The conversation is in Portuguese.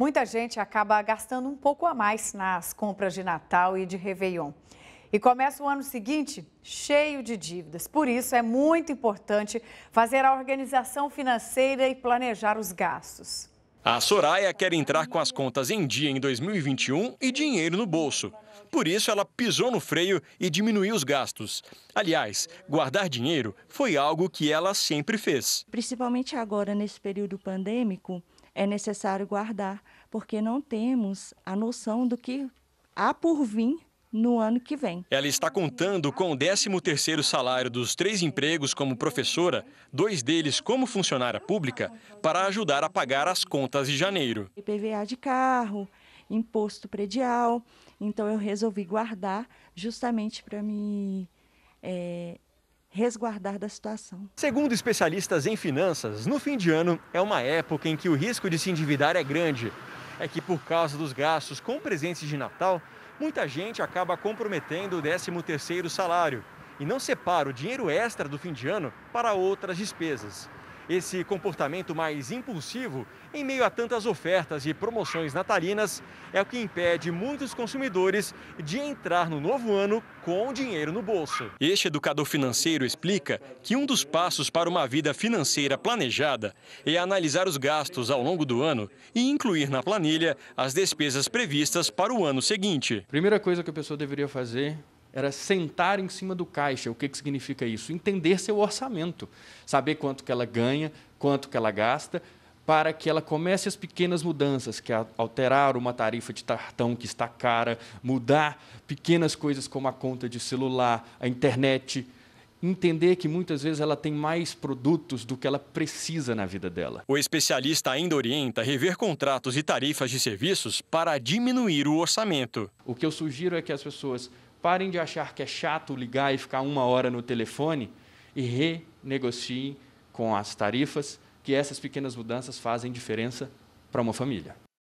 muita gente acaba gastando um pouco a mais nas compras de Natal e de Réveillon. E começa o ano seguinte cheio de dívidas. Por isso, é muito importante fazer a organização financeira e planejar os gastos. A Soraya quer entrar com as contas em dia em 2021 e dinheiro no bolso. Por isso, ela pisou no freio e diminuiu os gastos. Aliás, guardar dinheiro foi algo que ela sempre fez. Principalmente agora, nesse período pandêmico, é necessário guardar, porque não temos a noção do que há por vir no ano que vem. Ela está contando com o 13º salário dos três empregos como professora, dois deles como funcionária pública, para ajudar a pagar as contas de janeiro. IPVA de carro, imposto predial, então eu resolvi guardar justamente para me é, resguardar da situação. Segundo especialistas em finanças, no fim de ano é uma época em que o risco de se endividar é grande. É que por causa dos gastos com presentes de Natal, muita gente acaba comprometendo o 13º salário e não separa o dinheiro extra do fim de ano para outras despesas esse comportamento mais impulsivo em meio a tantas ofertas e promoções natalinas é o que impede muitos consumidores de entrar no novo ano com dinheiro no bolso. Este educador financeiro explica que um dos passos para uma vida financeira planejada é analisar os gastos ao longo do ano e incluir na planilha as despesas previstas para o ano seguinte. Primeira coisa que a pessoa deveria fazer era sentar em cima do caixa. O que, que significa isso? Entender seu orçamento, saber quanto que ela ganha, quanto que ela gasta, para que ela comece as pequenas mudanças, que é alterar uma tarifa de cartão que está cara, mudar pequenas coisas como a conta de celular, a internet, entender que muitas vezes ela tem mais produtos do que ela precisa na vida dela. O especialista ainda orienta rever contratos e tarifas de serviços para diminuir o orçamento. O que eu sugiro é que as pessoas Parem de achar que é chato ligar e ficar uma hora no telefone e renegociem com as tarifas, que essas pequenas mudanças fazem diferença para uma família.